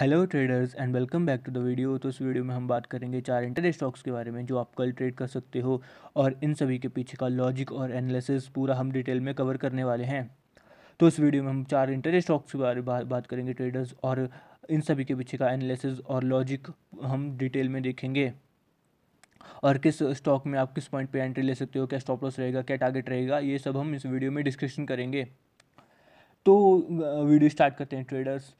hello traders and welcome back to the video तो इस video में हम बात करेंगे चार इंटर स्टॉक्स के बारे में जो आप कल ट्रेड कर सकते हो और इन सभी के पीछे का लॉजिक और एनालिसिस पूरा हम डिटेल में कवर करने वाले हैं तो इस वीडियो में हम चार इंटर स्टॉक्स के बारे में बात करेंगे ट्रेडर्स और इन सभी के पीछे का एनालिसिस और लॉजिक हम डिटेल में देखेंगे और किस स्टॉक में आप किस पॉइंट पर एंट्री ले सकते हो क्या स्टॉप लॉस रहेगा क्या टारगेट रहेगा ये सब हम इस वीडियो में डिस्कशन करेंगे तो वीडियो स्टार्ट करते हैं ट्रेडर्स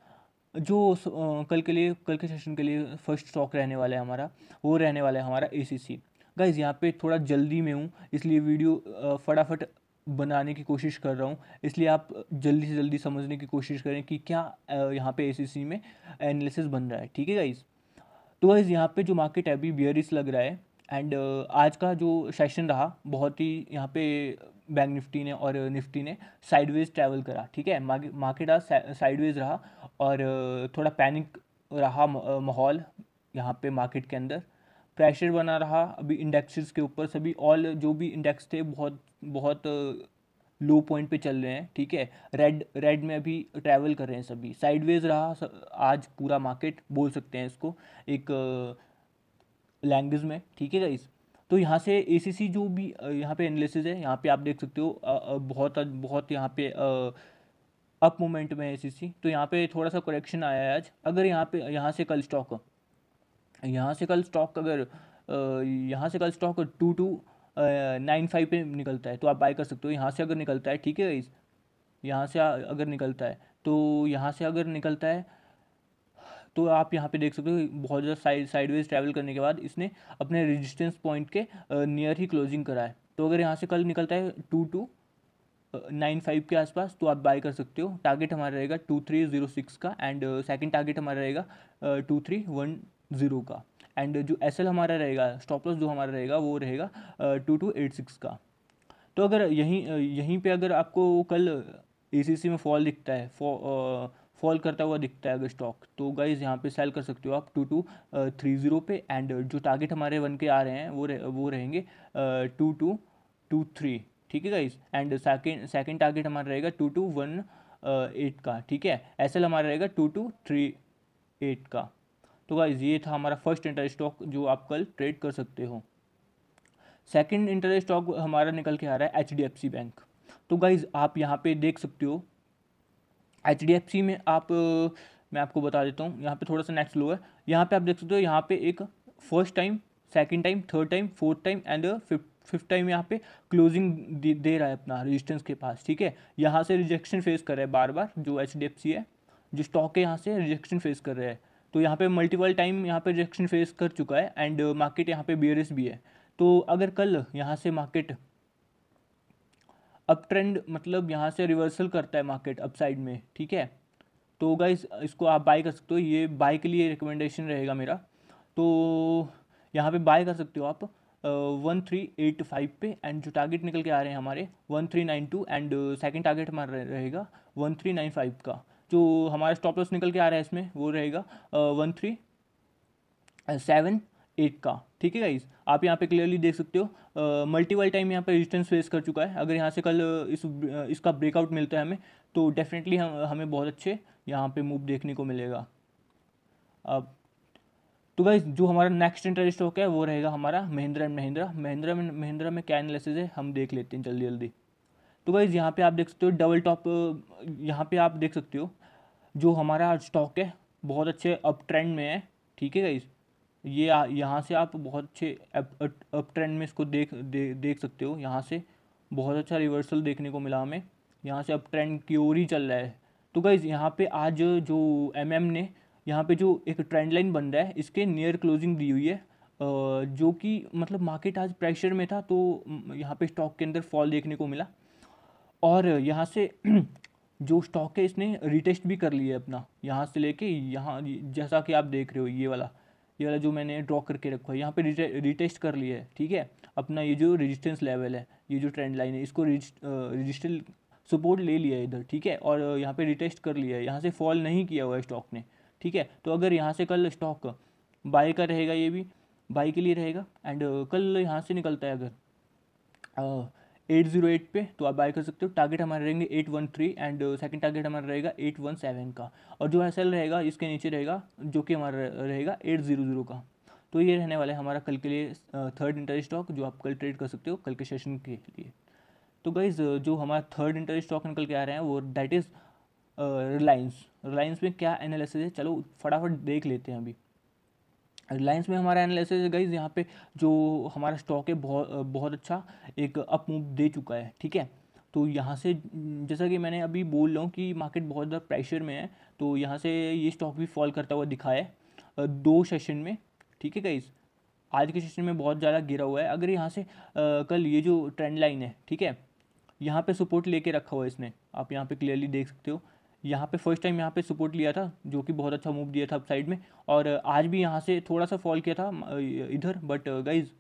जो कल के लिए कल के सेशन के लिए फर्स्ट स्टॉक रहने वाला है हमारा वो रहने वाला है हमारा ए सी सी गाइज़ यहाँ पर थोड़ा जल्दी में हूँ इसलिए वीडियो फटाफट बनाने की कोशिश कर रहा हूँ इसलिए आप जल्दी से जल्दी समझने की कोशिश करें कि क्या यहाँ पे ए में एनालिसिस बन रहा है ठीक है गाइज़ तो गाइज़ यहाँ पे जो मार्केट है अभी बियरिस लग रहा है एंड आज का जो सेशन रहा बहुत ही यहाँ पे बैंक निफ्टी ने और निफ्टी ने साइडवेज ट्रैवल करा ठीक है मार्केट आज साइडवेज रहा और थोड़ा पैनिक रहा माहौल यहाँ पे मार्केट के अंदर प्रेशर बना रहा अभी इंडेक्सेस के ऊपर सभी ऑल जो भी इंडेक्स थे बहुत बहुत लो पॉइंट पे चल रहे हैं ठीक है रेड रेड में अभी ट्रैवल कर रहे हैं सभी साइडवेज रहा आज पूरा मार्केट बोल सकते हैं इसको एक लैंग्वेज में ठीक है इस तो यहाँ से ए जो भी यहाँ पे एनालिसिस है यहाँ पे आप देख सकते हो बहुत बहुत यहाँ पे अप मोमेंट में है सी तो यहाँ पे थोड़ा सा करेक्शन आया है आज अगर यहाँ पे यहाँ से कल स्टॉक यहाँ से कल स्टॉक अगर यहाँ से कल stock two two nine five पे निकलता है तो आप बाय कर सकते हो यहाँ से अगर निकलता है ठीक है इस यहाँ से अगर निकलता है तो यहाँ से अगर निकलता है तो आप यहाँ पे देख सकते हो बहुत ज़्यादा साइड साइडवेज ट्रैवल करने के बाद इसने अपने रेजिस्टेंस पॉइंट के नियर ही क्लोजिंग करा है तो अगर यहाँ से कल निकलता है टू टू नाइन फाइव के आसपास तो आप बाय कर सकते हो टारगेट हमारा रहेगा टू थ्री ज़ीरो सिक्स का एंड सेकेंड टारगेट हमारा रहेगा टू थ्री वन ज़ीरो का एंड जो एस हमारा रहेगा स्टॉप लॉस जो हमारा रहेगा वो रहेगा टू टू एट सिक्स का तो अगर यहीं यहीं पे अगर आपको कल ए में फॉल दिखता है फॉल करता हुआ दिखता है अगर स्टॉक तो गाइज यहाँ पे सेल कर सकते हो आप टू टू थ्री ज़ीरो पे एंड जो टारगेट हमारे वन के आ रहे हैं वो रह, वो रहेंगे टू टू टू थ्री ठीक है guys and second second target हमारा रहेगा टू टू वन एट का ठीक है एस हमारा रहेगा टू टू थ्री एट का तो गाइज ये था हमारा फर्स्ट इंटर स्टॉक जो आप कल ट्रेड कर सकते हो सेकेंड इंटर स्टॉक हमारा निकल के आ रहा है एच बैंक तो गाइज़ आप यहाँ पे देख सकते हो एच डी एफ़ सी में आप मैं आपको बता देता हूँ यहाँ पे थोड़ा सा नेक्स्ट लो है यहाँ पे आप देख सकते हो यहाँ पे एक first time second time third time fourth time and fifth time यहाँ पे क्लोजिंग दे, दे रहा है अपना रेजिस्टेंस के पास ठीक है यहाँ से रिजेक्शन फेस कर रहा है बार बार जो एच डी एफ सी है जो स्टॉक है यहाँ से रिजेक्शन फेस कर रहा है तो यहाँ पे मल्टीपल टाइम यहाँ पे रिजेक्शन फेस कर चुका है एंड मार्केट यहाँ पे बियरिस भी है तो अगर कल यहाँ से मार्केट अप ट्रेंड मतलब यहाँ से रिवर्सल करता है मार्केट अप साइड में ठीक है तो गाइज इसको आप बाय कर सकते हो ये बाय के लिए रिकमेंडेशन रहेगा मेरा तो यहाँ पे बाय कर सकते हो आप वन थ्री एट फाइव पे एंड जो टारगेट निकल के आ रहे हैं हमारे one three nine two and second target हमारा रहेगा वन थ्री नाइन फाइव का जो हमारा स्टॉप लॉस निकल के आ रहा है इसमें वो रहेगा वन थ्री सेवन एट का ठीक है गाइज आप यहाँ पे क्लियरली देख सकते हो मल्टीपल टाइम यहाँ पे रेजिस्टेंस फेस कर चुका है अगर यहाँ से कल इस इसका ब्रेकआउट मिलता है हमें तो डेफिनेटली हम हमें बहुत अच्छे यहाँ पे मूव देखने को मिलेगा अब तो गाइज जो हमारा नेक्स्ट इंटरेस्ट स्टॉक है वो रहेगा हमारा महिंद्रा एंड महिंद्रा महिंद्रा में महिंद्रा में क्या एनालिसिस है हम देख लेते हैं जल्दी जल्दी तो गाइज यहाँ पे आप देख सकते हो डबल टॉप यहाँ पे आप देख सकते हो जो हमारा स्टॉक है बहुत अच्छे अप ट्रेंड में है ठीक है गाइज़ ये यह यहाँ से आप बहुत अच्छे अप ट्रेंड में इसको देख दे, देख सकते हो यहाँ से बहुत अच्छा रिवर्सल देखने को मिला हमें यहाँ से अप ट्रेंड की ओर ही चल रहा है तो गाइज यहाँ पे आज जो एम mm ने यहाँ पे जो एक ट्रेंड लाइन बन रहा है इसके नियर क्लोजिंग दी हुई है जो कि मतलब मार्केट आज प्रेशर में था तो यहाँ पे स्टॉक के अंदर फॉल देखने को मिला और यहाँ से जो स्टॉक है इसने रिटेस्ट भी कर लिया है अपना यहाँ से लेके यहाँ जैसा कि आप देख रहे हो ये वाला ये वाला जो मैंने ड्रॉ करके रखा है यहाँ पे रिटेस्ट कर लिया है ठीक है अपना ये जो रेजिस्टेंस लेवल है ये जो ट्रेंड लाइन है इसको रजिस्टर सपोर्ट ले लिया है इधर ठीक है और यहाँ पे रिटेस्ट कर लिया है यहाँ से फॉल नहीं किया हुआ है स्टॉक ने ठीक है तो अगर यहाँ से कल स्टॉक बाय का रहेगा ये भी बाई के लिए रहेगा एंड कल यहाँ से निकलता है अगर एट जीरो एट पे तो आप बाय कर सकते हो टारगेट हमारे रहेंगे eight one three and second target हमारा रहेगा एट वन सेवन का और जो एस एल रहेगा इसके नीचे रहेगा जो कि हमारा रहेगा एट जीरो जीरो का तो ये रहने वाला है हमारा कल के लिए थर्ड इंटर स्टॉक जो आप कल ट्रेड कर सकते हो कल के सेशन के लिए तो गाइज uh, जो हमारा थर्ड इंटर स्टॉक निकल के आ रहे हैं वो दैट इज़ रिलायंस रिलायंस में क्या एनालिसिस है चलो फटाफट देख लेते हैं अभी रिलायंस में हमारा एनालिसिस गाइज यहाँ पे जो हमारा स्टॉक है बहुत बहुत अच्छा एक अप मूव दे चुका है ठीक है तो यहाँ से जैसा कि मैंने अभी बोल रहा हूँ कि मार्केट बहुत ज़्यादा प्रेशर में है तो यहाँ से ये स्टॉक भी फॉल करता हुआ दिखा है दो सेशन में ठीक है गाइज आज के सेशन में बहुत ज़्यादा गिरा हुआ है अगर यहाँ से आ, कल ये जो ट्रेंड लाइन है ठीक है यहाँ पे सपोर्ट लेके रखा हुआ है इसने आप यहाँ पे क्लियरली देख सकते हो यहाँ पे फर्स्ट टाइम यहाँ पे सपोर्ट लिया था जो कि बहुत अच्छा मूव दिया था अपसाइड में और आज भी यहाँ से थोड़ा सा फॉल किया था इधर बट गाइज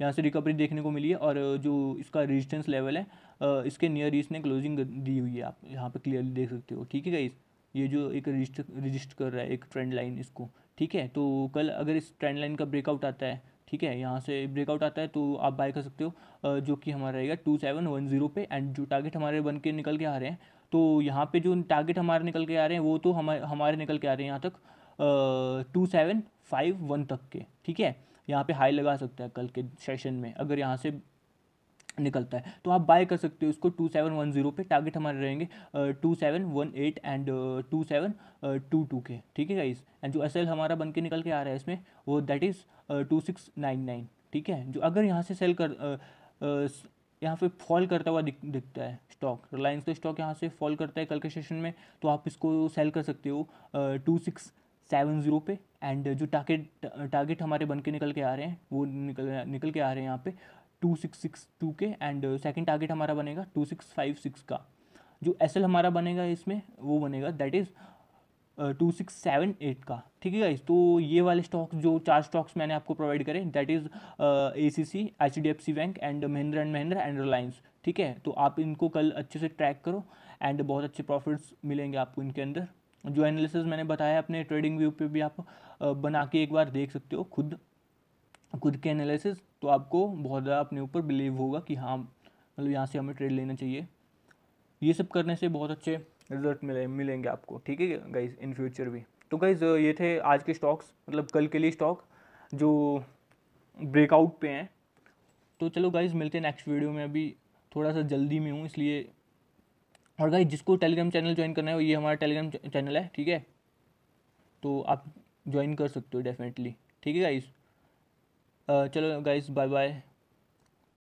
यहाँ से रिकवरी देखने को मिली है और जो इसका रेजिस्टेंस लेवल है इसके नियर इसने क्लोजिंग दी हुई है आप यहाँ पे क्लियरली देख सकते हो ठीक है गाइज ये जो एक रजिस्ट रजिस्ट कर रहा है एक ट्रेंड लाइन इसको ठीक है तो कल अगर इस ट्रेंड लाइन का ब्रेकआउट आता है ठीक है यहाँ से ब्रेकआउट आता है तो आप बाय कर सकते हो जो कि हमारा रहेगा टू सेवन वन ज़ीरो पे एंड जो टारगेट हमारे बन के निकल के आ रहे हैं तो यहाँ पे जो टारगेट हमारे निकल के आ रहे हैं वो तो हमारे हमारे निकल के आ रहे हैं यहाँ तक टू सेवन फाइव वन तक के ठीक है यहाँ पे हाई लगा सकता है कल के सेशन में अगर यहाँ से निकलता है तो आप बाय कर सकते हो इसको टू सेवन वन जीरो पर टारगेट हमारे रहेंगे two seven one eight and two seven two two के ठीक है गाइस एंड जो एस एल हमारा बन के निकल के आ रहा है इसमें वो that is two six nine nine ठीक है जो अगर यहाँ से सेल कर uh, uh, यहाँ पे फॉल करता हुआ दिख, दिखता है स्टॉक रिलायंस का स्टॉक यहाँ से फॉल करता है कल के सेशन में तो आप इसको सेल कर सकते हो टू सिक्स सेवन ज़ीरो पे एंड जो टारगेट टारगेट हमारे बन के निकल के आ रहे हैं वो निकल निकल के आ रहे हैं यहाँ पे टू सिक्स सिक्स टू के एंड सेकेंड टारगेट हमारा बनेगा टू सिक्स फाइव सिक्स का जो एस एल हमारा बनेगा इसमें वो बनेगा that is uh, two six seven eight का ठीक है गाइज तो ये वाले स्टॉक्स जो चार स्टॉक्स मैंने आपको प्रोवाइड करे that is A C C H D F C bank and Mahindra and Mahindra and Reliance ठीक है तो आप इनको कल अच्छे से ट्रैक करो एंड बहुत अच्छे प्रॉफिट्स मिलेंगे आपको इनके अंदर जो एनालिसिस मैंने बताया अपने ट्रेडिंग व्यू पे भी आप uh, बना के एक बार देख सकते हो खुद खुद के एनालिसिस तो आपको बहुत ज़्यादा अपने ऊपर बिलीव होगा कि हाँ मतलब यहाँ से हमें ट्रेड लेना चाहिए ये सब करने से बहुत अच्छे रिजल्ट मिले मिलेंगे आपको ठीक है गाइज इन फ्यूचर भी तो गाइज ये थे आज के स्टॉक्स मतलब कल के लिए स्टॉक जो ब्रेकआउट पे हैं तो चलो गाइज मिलते हैं नेक्स्ट वीडियो में अभी थोड़ा सा जल्दी में हूँ इसलिए और गाइज जिसको टेलीग्राम चैनल ज्वाइन करना है ये हमारा टेलीग्राम चैनल है ठीक है तो आप ज्वाइन कर सकते हो डेफिनेटली ठीक है गाइज़ चलो गाइस बाय बाय